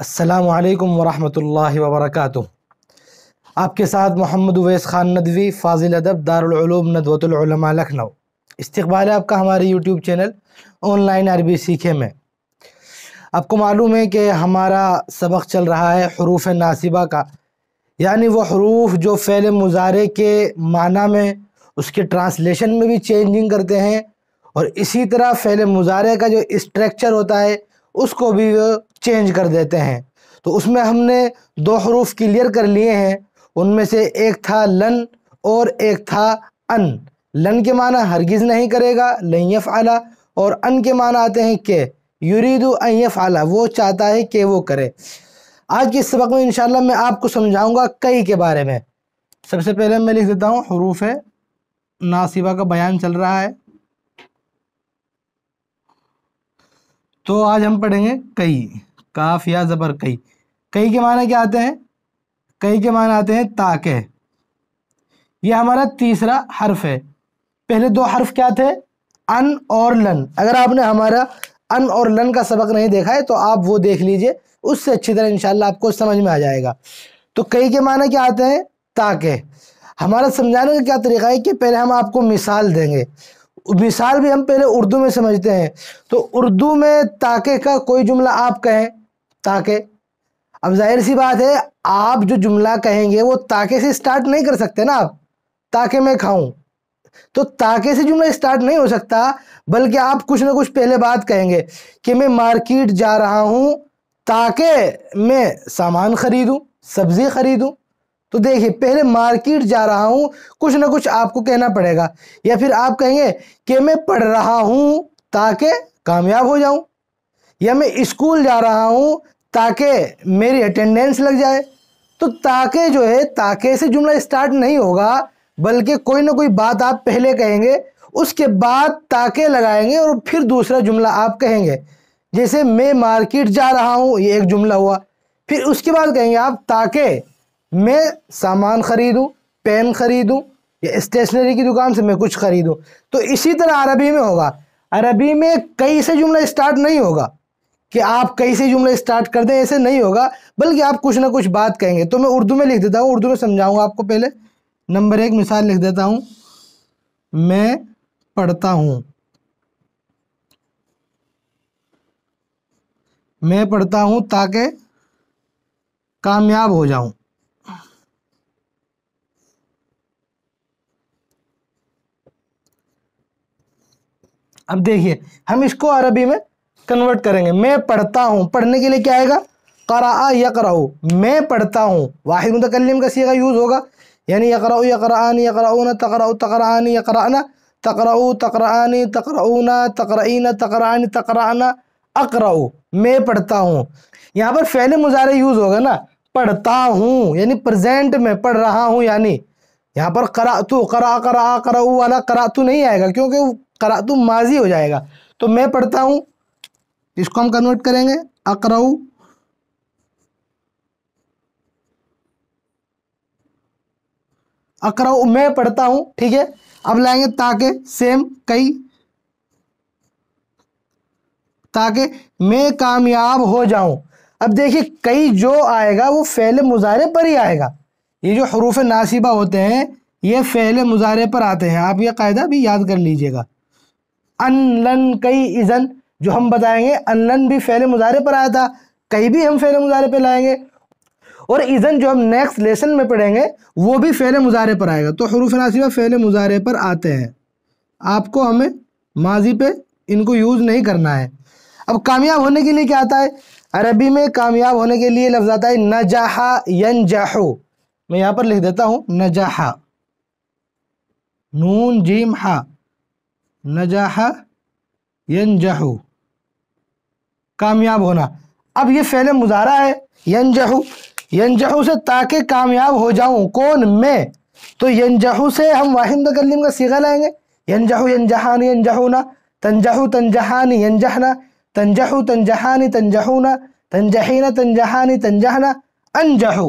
असलकम वरहमल वर्क आपके साथ मोहम्मद उवैस ख़ान नदवी फ़ाजिल अदब दारूम नदवतमा लखनऊ इस्तबाल है आपका हमारे यूट्यूब चैनल ऑनलाइन अरबी सीखे में आपको मालूम है कि हमारा सबक चल रहा है हरूफ नासिबा का यानी वह हरूफ जो फ़ैल मुजारे के माना में उसके ट्रांसलेशन में भी चेंजिंग करते हैं और इसी तरह फ़ैल मुजारे का जो इस्ट्रक्चर होता है उसको भी चेंज कर देते हैं तो उसमें हमने दो हरूफ क्लियर कर लिए हैं उनमें से एक था लन और एक था अन लन के माना हरगिज़ नहीं करेगा लन आला और अन के माना आते हैं के युरीदु अयफ आला वो चाहता है कि वो करे आज के सबक में इनशाला मैं आपको समझाऊंगा कई के बारे में सबसे पहले मैं लिख देता हूँ हरूफ है नासिबा का बयान चल रहा है तो आज हम पढ़ेंगे कई काफ या ज़बर कई कई के माना क्या आते हैं कई के माना आते हैं ताके ये हमारा तीसरा हर्फ है पहले दो हर्फ क्या थे अन और लन अगर आपने हमारा अन और लन का सबक नहीं देखा है तो आप वो देख लीजिए उससे अच्छी तरह इंशाल्लाह आपको समझ में आ जाएगा तो कई के माना क्या आते हैं ताके हमारा समझाने का क्या तरीका है कि पहले हम आपको मिसाल देंगे मिसाल भी हम पहले उर्दू में समझते हैं तो उर्दू में ताके का कोई जुमला आप कहें ताके अब जाहिर सी बात है आप जो जुमला कहेंगे वो ताके से स्टार्ट नहीं कर सकते ना आप ताके मैं खाऊं तो ताके से जुमला स्टार्ट नहीं हो सकता बल्कि आप कुछ ना कुछ पहले बात कहेंगे कि मैं मार्केट जा रहा हूं ताके मैं सामान खरीदूं सब्जी खरीदूं तो देखिए पहले मार्केट जा रहा हूं कुछ ना कुछ आपको कहना पड़ेगा या फिर आप कहेंगे कि मैं पढ़ रहा हूं ताकि कामयाब हो जाऊं या मैं स्कूल जा रहा हूं ताके मेरी अटेंडेंस लग जाए तो ताके जो है ताके से जुमला स्टार्ट नहीं होगा बल्कि कोई ना कोई बात आप पहले कहेंगे उसके बाद ताके लगाएंगे और फिर दूसरा जुमला आप कहेंगे जैसे मैं मार्केट जा रहा हूँ ये एक जुमला हुआ फिर उसके बाद कहेंगे आप ताके मैं सामान ख़रीदूँ पेन ख़रीदूँ या स्टेशनरी की दुकान से मैं कुछ ख़रीदूँ तो इसी तरह अरबी में होगा अरबी में कई से जुमला स्टार्ट नहीं होगा कि आप कैसे जुमले स्टार्ट कर दें ऐसे नहीं होगा बल्कि आप कुछ ना कुछ बात कहेंगे तो मैं उर्दू में लिख देता हूँ उर्दू में समझाऊंगा आपको पहले नंबर एक मिसाल लिख देता हूँ मैं पढ़ता हूँ मैं पढ़ता हूँ ताकि कामयाब हो जाऊं अब देखिए हम इसको अरबी में कन्वर्ट करेंगे मैं पढ़ता हूँ पढ़ने के लिए क्या आएगा करा यकरा मैं पढ़ता हूँ वाहिद मुतकलम का सीगा यूज़ होगा यानी यकरा यकरान यकराना तकरा तकरानी यकराना तकरा तकर तकराना आनी तकर आना अकरा मैं पढ़ता हूँ यहाँ पर फैले मुजारे यूज़ होगा ना पढ़ता हूँ यानी प्रजेंट में पढ़ रहा हूँ यानी यहाँ पर करा तो करा करा करा वाला करा तो नहीं आएगा क्योंकि करा तो माजी हो जाएगा तो मैं पढ़ता हूँ इसको हम कन्वर्ट करेंगे अकराऊ अकराऊ मैं पढ़ता हूं ठीक है अब लाएंगे ताके सेम कई ताके मैं कामयाब हो जाऊं अब देखिए कई जो आएगा वो फैले मुजाहरे पर ही आएगा ये जो हरूफ नासिबा होते हैं ये फैले मुजाहरे पर आते हैं आप ये कायदा भी याद कर लीजिएगा अन लन कई इज़न जो हम बताएंगे अनन भी फैले मुजारे पर आया था कहीं भी हम फैल मुजाहरे पर लाएंगे और इज़न जो हम नेक्स्ट लेसन में पढ़ेंगे वो भी फैले मुजारे पर आएगा तो हरूफ नासिबा फ़ैल मुजाहरे पर आते हैं आपको हमें माजी पे इनको यूज़ नहीं करना है अब कामयाब होने के लिए क्या आता है अरबी में कामयाब होने के लिए लफ्ज़ आता है नजाहा यनजाहो मैं यहाँ पर लिख देता हूँ नजाहा नून जीम हा नजाहा यनजाहो कामयाब होना अब ये फ़ैल मुजारा है यंजहू यंजहू से ताकि कामयाब हो जाऊं कौन मैं तो यंजहू से हम वाहिंद कलीम का सीगा लाएंगे यंजहू यंजहान यंजहूना तंजहू तंजहानी यंजहना तंजहू तंजहानी तंजहूना तंजहीना तंजहानी तंजहना अनजहू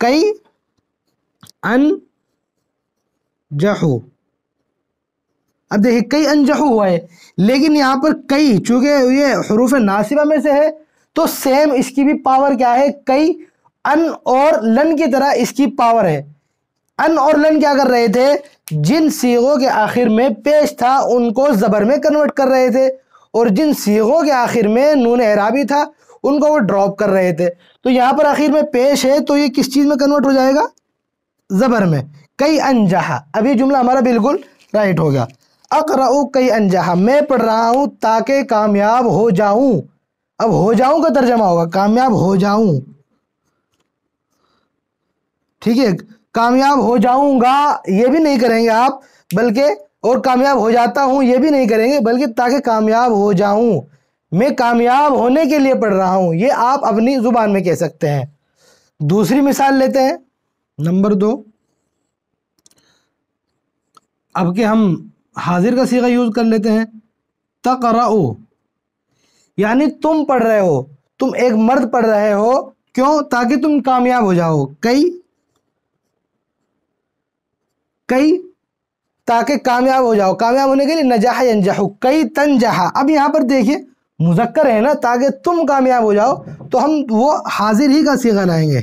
कई अन जहू अब देखिए कई अनजहू हुआ है लेकिन यहाँ पर कई चूँकि ये हरूफ नासिबा में से है तो सेम इसकी भी पावर क्या है कई अन और लन की तरह इसकी पावर है अन और लन क्या कर रहे थे जिन सीगों के आखिर में पेश था उनको ज़बर में कन्वर्ट कर रहे थे और जिन सीगों के आखिर में नून एराबी था उनको वो ड्रॉप कर रहे थे तो यहाँ पर आखिर में पेश है तो ये किस चीज़ में कन्वर्ट हो जाएगा ज़बर में कई अनजहा अब ये जुमला हमारा बिल्कुल राइट हो गया अकराऊ कई अनजहा मैं पढ़ रहा हूँ ताकि कामयाब हो जाऊं अब हो जाऊं का तर्जमा होगा कामयाब हो जाऊं ठीक है कामयाब हो जाऊंगा ये भी नहीं करेंगे आप बल्कि और कामयाब हो जाता हूँ ये भी नहीं करेंगे बल्कि ताकि कामयाब हो जाऊं मैं कामयाब होने के लिए पढ़ रहा हूँ ये आप अपनी ज़ुबान में कह सकते हैं दूसरी मिसाल लेते हैं नंबर दो अब के हम हाजिर का सीगा यूज़ कर लेते हैं तकरा यानी तुम पढ़ रहे हो तुम एक मर्द पढ़ रहे हो क्यों ताकि तुम कामयाब हो जाओ कई कई ताकि कामयाब हो जाओ कामयाब होने के लिए नजाह यंजाहु कई जहा अब यहां पर देखिए मुजक्कर है ना ताकि तुम कामयाब हो जाओ तो हम वो हाजिर ही का सीखा लाएंगे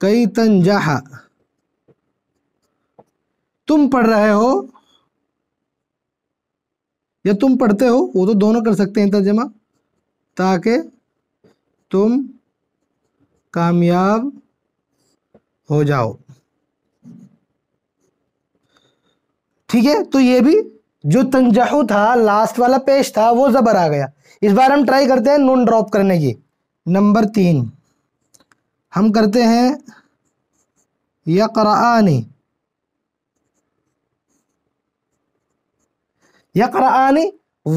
कई तन जहा तुम पढ़ रहे हो या तुम पढ़ते हो वो तो दोनों कर सकते हैं तर्जमा ताकि तुम कामयाब हो जाओ ठीक है तो ये भी जो तंजाहू था लास्ट वाला पेश था वो ज़बर आ गया इस बार हम ट्राई करते हैं नून ड्रॉप करने की नंबर तीन हम करते हैं यकरानी या करानी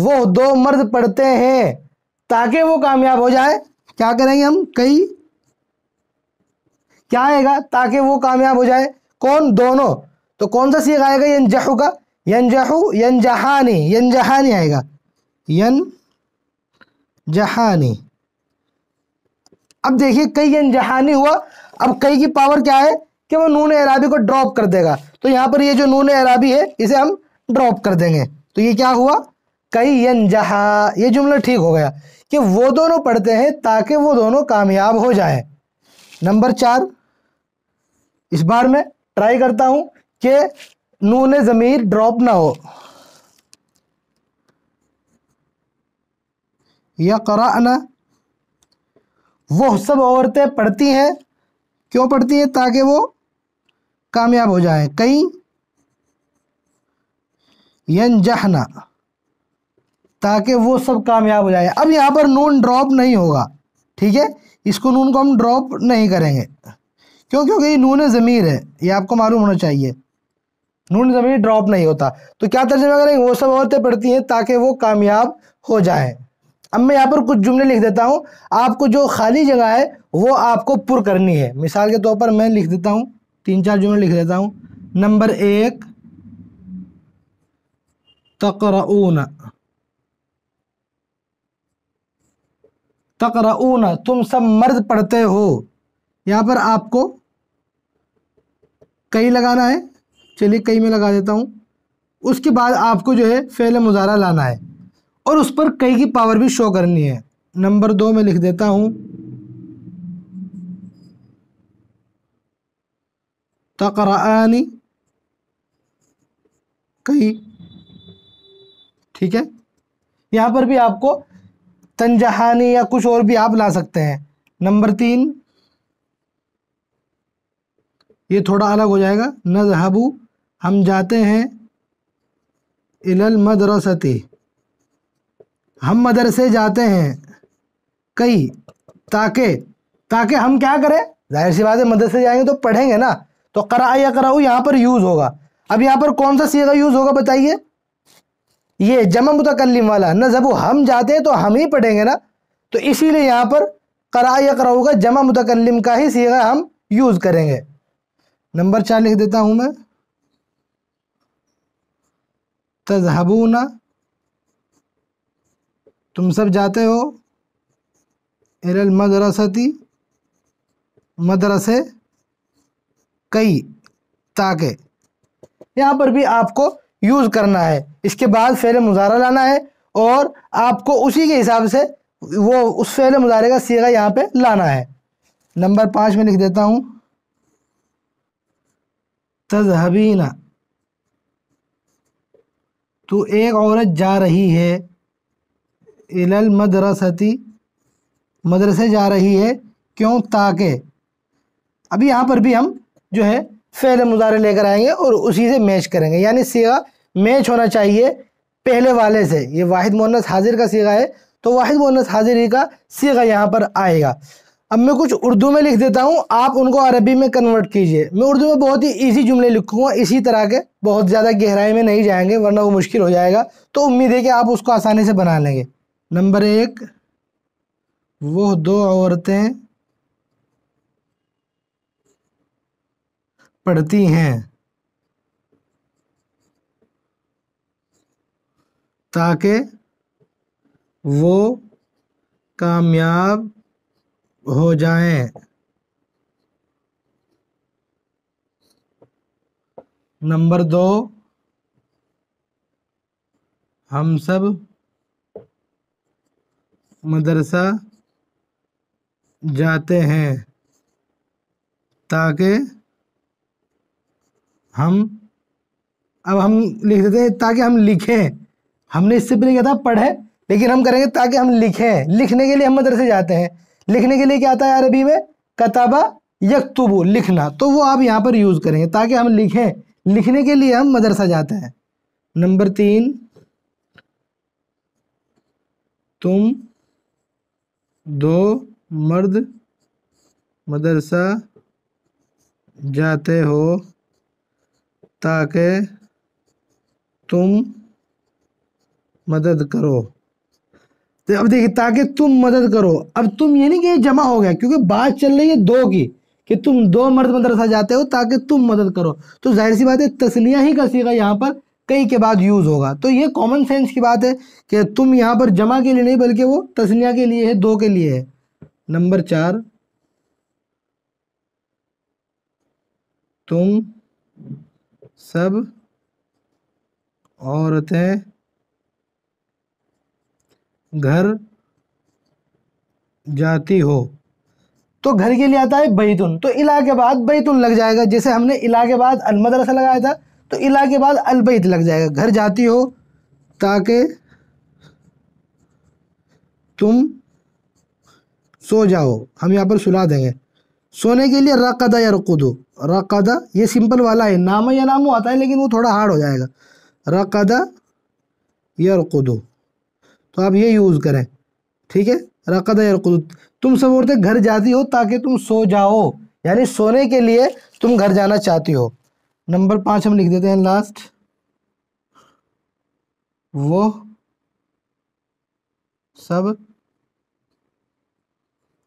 वो दो मर्द पढ़ते हैं ताकि वो कामयाब हो जाए क्या करेंगे हम कई क्या आएगा ताकि वो कामयाब हो जाए कौन दोनों तो कौन सा सीख आएगा यंजहू का यंजहू यंजहानी यंजहानी आएगा यन जहानी अब देखिए कई यंजहानी हुआ अब कई की पावर क्या है कि वो नून अराबी को ड्रॉप कर देगा तो यहां पर ये जो नून अराबी है इसे हम ड्रॉप कर देंगे तो ये क्या हुआ कई यंजहा ये जुमला ठीक हो गया कि वो दोनों पढ़ते हैं ताकि वो दोनों कामयाब हो जाए नंबर चार इस बार मैं ट्राई करता हूं कि नून ज़मीर ड्रॉप ना हो या कराना वो सब औरतें पढ़ती हैं क्यों पढ़ती हैं ताकि वो कामयाब हो जाए कई यंजहना ताकि वो सब कामयाब हो जाए अब यहाँ पर नून ड्रॉप नहीं होगा ठीक है इसको नून को हम ड्रॉप नहीं करेंगे क्यों क्योंकि ये नून ज़मीर है ये आपको मालूम होना चाहिए नून ज़मीर ड्रॉप नहीं होता तो क्या तर्जमा करेंगे वो सब औरतें पढ़ती हैं ताकि वो कामयाब हो जाए अब मैं यहाँ पर कुछ जुमले लिख देता हूँ आपको जो खाली जगह है वो आपको पुर करनी है मिसाल के तौर पर मैं लिख देता हूँ तीन चार जुमले लिख देता हूँ नंबर एक तकराऊना तकराऊना तुम सब मर्द पढ़ते हो यहाँ पर आपको कई लगाना है चलिए कई में लगा देता हूँ उसके बाद आपको जो है फेल मुजारा लाना है और उस पर कई की पावर भी शो करनी है नंबर दो में लिख देता हूँ तकरानी कई ठीक है यहाँ पर भी आपको तंजहानी या कुछ और भी आप ला सकते हैं नंबर तीन ये थोड़ा अलग हो जाएगा नजहबू हम जाते हैं इलल मदरसती हम मदरसे जाते हैं कई ताके ताकि हम क्या करें जाहिर सी बात है मदरसे जाएंगे तो पढ़ेंगे ना तो करा या कराऊ यहाँ पर यूज़ होगा अब यहाँ पर कौन सा सीधा यूज़ होगा बताइए ये जमा मुतकलम वाला ना जब हम जाते हैं तो हम ही पढ़ेंगे ना तो इसीलिए यहाँ पर करा या करा का जमा मुतकलम का ही सीगा हम यूज़ करेंगे नंबर चार लिख देता हूँ मैं ना तुम सब जाते हो इरल मदरसती मदरसे कई ताके यहाँ पर भी आपको यूज़ करना है इसके बाद फ़ेल मुजारा लाना है और आपको उसी के हिसाब से वो उस फ़ेल मुजारे का सीगा यहाँ पे लाना है नंबर पाँच में लिख देता हूँ तजहबीना तो एक औरत जा रही है इलल मदरसती मदरसे जा रही है क्यों ताके अभी यहाँ पर भी हम जो है फ़ेल मुजारे लेकर आएंगे और उसी से मैच करेंगे यानी सेगा मैच होना चाहिए पहले वाले से ये वाहिद मोनस हाजिर का सीगा है तो वाहिद मोनस हाजिर ही का सीगा यहाँ पर आएगा अब मैं कुछ उर्दू में लिख देता हूँ आप उनको अरबी में कन्वर्ट कीजिए मैं उर्दू में बहुत ही ईजी जुमले लिखूँगा इसी तरह के बहुत ज़्यादा गहराई में नहीं जाएंगे वरना वो मुश्किल हो जाएगा तो उम्मीद है कि आप उसको आसानी से बना लेंगे नंबर एक वो दो औरतें पढ़ती हैं ताकि वो कामयाब हो जाएं नंबर दो हम सब मदरसा जाते हैं ताकि हम अब हम लिख देते हैं ताकि हम लिखें हमने इससे पहले क्या था पढ़े लेकिन हम करेंगे ताकि हम लिखें लिखने के लिए हम मदरसे जाते हैं लिखने के लिए क्या आता है अरबी में कताबा यकतुबू लिखना तो वो आप यहाँ पर यूज़ करेंगे ताकि हम लिखें लिखने के लिए हम मदरसा जाते हैं नंबर तीन तुम दो मर्द मदरसा जाते हो ताकि तुम मदद करो तो अब देखिए ताकि तुम मदद करो अब तुम ये नहीं कि जमा हो गया क्योंकि बात चल रही है दो की कि तुम दो मर्द मदरसा जाते हो ताकि तुम मदद करो तो जाहिर सी बात है तस्लिया ही का सीखा यहाँ पर कई के बाद यूज़ होगा तो ये कॉमन सेंस की बात है कि तुम यहाँ पर जमा के लिए नहीं बल्कि वो तस्लिया के लिए है दो के लिए है नंबर चार तुम सब औरतें घर जाती हो तो घर के लिए आता है बैतुन तो इला के बाद बैतुन लग जाएगा जैसे हमने इला के बाद अलमदरसा लगाया था तो इला के बाद अलबैत लग जाएगा घर जाती हो ताकि तुम सो जाओ हम यहाँ पर सुला देंगे सोने के लिए रकदा या रकुदो रकदा ये सिंपल वाला है नाम या नामो आता है लेकिन वो थोड़ा हार्ड हो जाएगा रकदा या रकुदो तो आप ये यूज़ करें ठीक है रकद यरकुद तुम सब औरतें घर जाती हो ताकि तुम सो जाओ यानी सोने के लिए तुम घर जाना चाहती हो नंबर पाँच हम लिख देते हैं लास्ट वो सब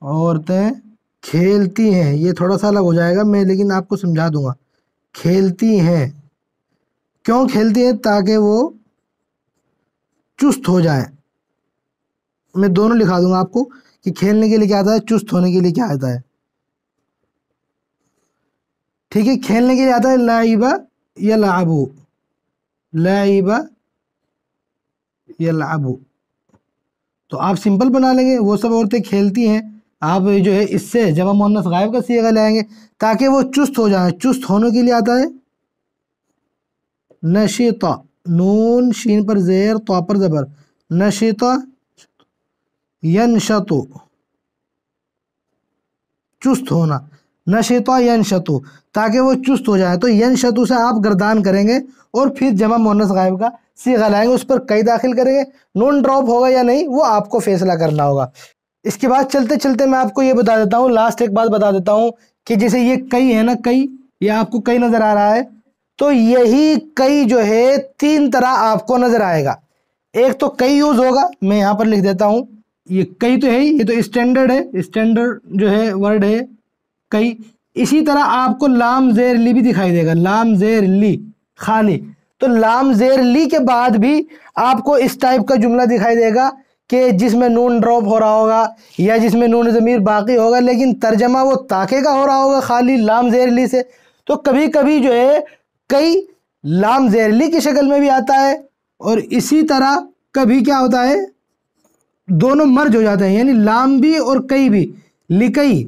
औरतें खेलती हैं ये थोड़ा सा अलग हो जाएगा मैं लेकिन आपको समझा दूंगा खेलती हैं क्यों खेलती हैं ताकि वो चुस्त हो जाए मैं दोनों लिखा दूंगा आपको कि खेलने के लिए क्या आता है चुस्त होने के लिए क्या आता है ठीक है खेलने के लिए आता है लाइबा या लाबू लाइबा या लाबू तो आप सिंपल बना लेंगे वो सब औरतें खेलती हैं आप जो है इससे हम मोहन गायब का सीएगा लाएंगे ताकि वो चुस्त हो जाए चुस्त होने के लिए आता है नशीता नून शीन पर जेर तो पर ज़बर नशीता यंशतो चुस्त होना नशेता शतु ताकि वो चुस्त हो जाए तो शतु से आप गर्दान करेंगे और फिर जमा मोनस गायब का सीखा लाएंगे उस पर कई दाखिल करेंगे नॉन ड्रॉप होगा या नहीं वो आपको फैसला करना होगा इसके बाद चलते चलते मैं आपको ये बता देता हूँ लास्ट एक बात बता देता हूँ कि जैसे ये कई है ना कई ये आपको कई नज़र आ रहा है तो यही कई जो है तीन तरह आपको नज़र आएगा एक तो कई यूज़ होगा मैं यहाँ पर लिख देता हूँ ये कई तो है ही ये तो स्टैंडर्ड है स्टैंडर्ड जो है वर्ड है कई इसी तरह आपको लाम जेर ली भी दिखाई देगा लाम जेर ली खाली तो लाम जेर ली के बाद भी आपको इस टाइप का जुमला दिखाई देगा कि जिसमें नून ड्रॉप हो रहा होगा या जिसमें नून ज़मीर बाकी होगा लेकिन तर्जमा वो ताके का हो रहा होगा खाली लाम ली से तो कभी कभी जो है कई लाम ली की शक्ल में भी आता है और इसी तरह कभी क्या होता है दोनों मर्ज हो जाते हैं यानी लाम भी और कई भी लिकई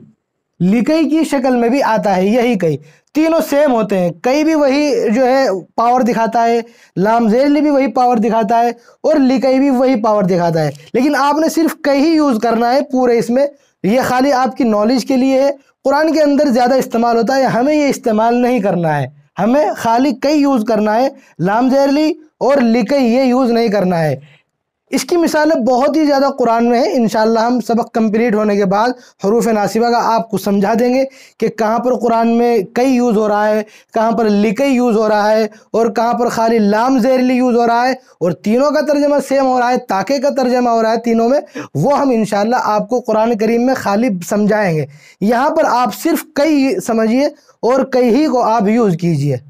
लिकई की शक्ल में भी आता है यही कई तीनों सेम होते हैं कई भी वही जो है पावर दिखाता है लामजेरली भी वही पावर दिखाता है और लिकई भी वही पावर दिखाता है लेकिन आपने सिर्फ कई ही यूज़ करना है पूरे इसमें यह खाली आपकी नॉलेज के लिए है कुरान के अंदर ज़्यादा इस्तेमाल होता है हमें ये इस्तेमाल नहीं करना है हमें खाली कई यूज़ करना है जेरली और लिकई ये यूज़ नहीं करना है इसकी मिसालें बहुत ही ज़्यादा कुरान में है इन हम सबक कंप्लीट होने के बाद हरूफ नासिबा का आपको समझा देंगे कि कहाँ पर कुरान में कई यूज़ हो रहा है कहाँ पर लिकई यूज़ हो रहा है और कहाँ पर खाली लाम जहरली यूज़ हो रहा है और तीनों का तर्जमा सेम हो रहा है ताके का तर्जमा हो रहा है तीनों में वो हम इन आपको कुरान करीम में खाली समझाएँगे यहाँ पर आप सिर्फ कई समझिए और कई ही को आप यूज़ कीजिए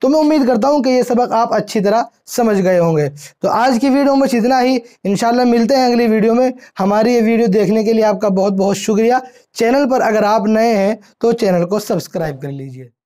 तो मैं उम्मीद करता हूँ कि ये सबक आप अच्छी तरह समझ गए होंगे तो आज की वीडियो में इतना ही इन मिलते हैं अगली वीडियो में हमारी ये वीडियो देखने के लिए आपका बहुत बहुत शुक्रिया चैनल पर अगर आप नए हैं तो चैनल को सब्सक्राइब कर लीजिए